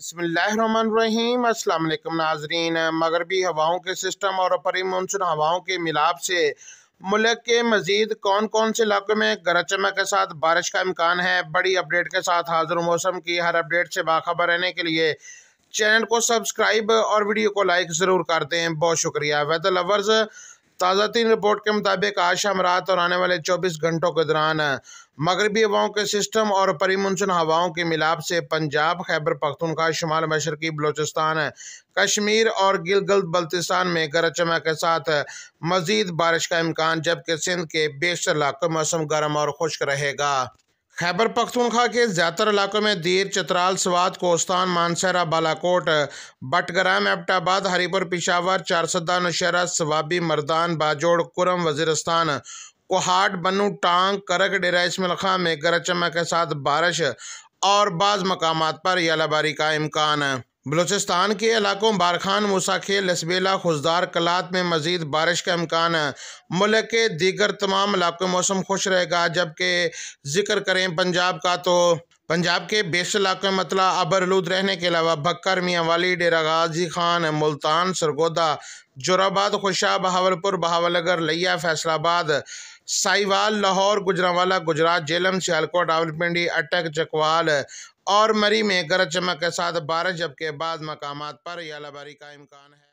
बसमीम अल्लाम नाजरीन मगरबी हवाओं के सिस्टम और अपरी मानसून हवाओं के मिलाप से मुल्क के मजीद कौन कौन से इलाकों में गरज चमक के साथ बारिश का इम्कान है बड़ी अपडेट के साथ हाजिर मौसम की हर अपडेट से बाखबर रहने के लिए चैनल को सब्सक्राइब और वीडियो को लाइक ज़रूर कर दें बहुत शुक्रिया वेदर लवर्स ताज़ा तीन रिपोर्ट के मुताबिक आज शाम रात और आने वाले 24 घंटों के दौरान मगरबी हवाओं के सिस्टम और परिमुनसन हवाओं के मिलाप से पंजाब खैबर पख्तनखा शुमाल मशरकी बलोचिस्तान कश्मीर और गिलगत बल्तिस्तान में गरज चमक के साथ मजीद बारिश का इम्कान जबकि सिंध के बेशर इलाकों मौसम गर्म और खुश्क रहेगा खैबर पख्तूनखा के ज़्यादातर इलाकों में दीर चतराल स्वाद कोस्तान मानसरा बालाकोट बटग्राम एबटाबाद हरीपुर पिशावर चारसदा नौशहरा सवाबी मर्दान बाजोड़ कुरम वजीरस्तान कोहाट बनू टांग करक डेरा इसमिल खां में गरज चमक के साथ बारिश और बाज़ मकाम पर यालाबारी का इम्कान है बलूचिस्तान के इलाकों बारखान मुसाखे लसबेला खुशदार कलात में मज़ीद बारिश का इम्कान है मुल्क के दीगर तमाम इलाकों मौसम खुश रहेगा जबकि जिक्र करें पंजाब का तो पंजाब के बेस इलाकों में मतला अबरलूद रहने के अलावा भक्कर वाली डेरा गाजी खान मुल्तान सरगोदा जोराबाद खुशा बहावलपुर बहावलगर लिया फैसलाबाद साहिवाल लाहौर गुजरावाला गुजरात जेलम सियालकोट रावलपिंडी अटक चकवाल और मरी में गरज चमक के साथ बारिश जबकि बाद मकाम पर यालाबारी का इम्कान है